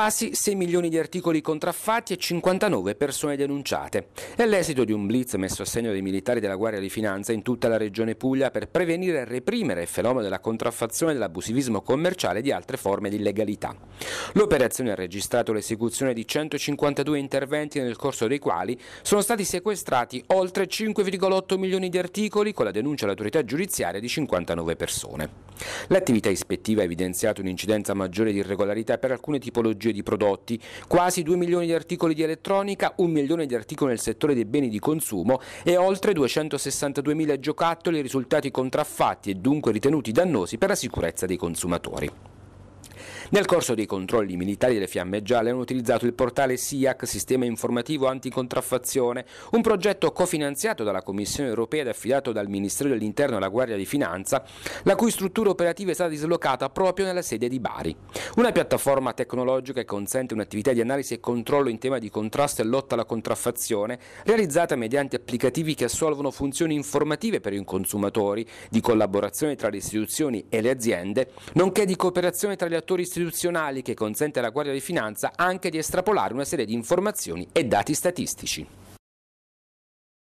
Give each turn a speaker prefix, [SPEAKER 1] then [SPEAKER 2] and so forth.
[SPEAKER 1] Quasi 6 milioni di articoli contraffatti e 59 persone denunciate. È l'esito di un blitz messo a segno dai militari della Guardia di Finanza in tutta la regione Puglia per prevenire e reprimere il fenomeno della contraffazione, dell'abusivismo commerciale e di altre forme di illegalità. L'operazione ha registrato l'esecuzione di 152 interventi nel corso dei quali sono stati sequestrati oltre 5,8 milioni di articoli con la denuncia all'autorità giudiziaria di 59 persone. L'attività ispettiva ha evidenziato un'incidenza maggiore di irregolarità per alcune tipologie di prodotti, quasi 2 milioni di articoli di elettronica, 1 milione di articoli nel settore dei beni di consumo e oltre 262 mila giocattoli risultati contraffatti e dunque ritenuti dannosi per la sicurezza dei consumatori. Nel corso dei controlli militari delle Fiamme Gialle hanno utilizzato il portale SIAC, Sistema Informativo Anticontraffazione, un progetto cofinanziato dalla Commissione europea ed affidato dal Ministero dell'Interno alla Guardia di Finanza, la cui struttura operativa è stata dislocata proprio nella sede di Bari. Una piattaforma tecnologica che consente un'attività di analisi e controllo in tema di contrasto e lotta alla contraffazione, realizzata mediante applicativi che assolvono funzioni informative per i consumatori, di collaborazione tra le istituzioni e le aziende, nonché di cooperazione tra gli attori istituzionali istituzionali che consente alla Guardia di Finanza anche di estrapolare una serie di informazioni e dati statistici.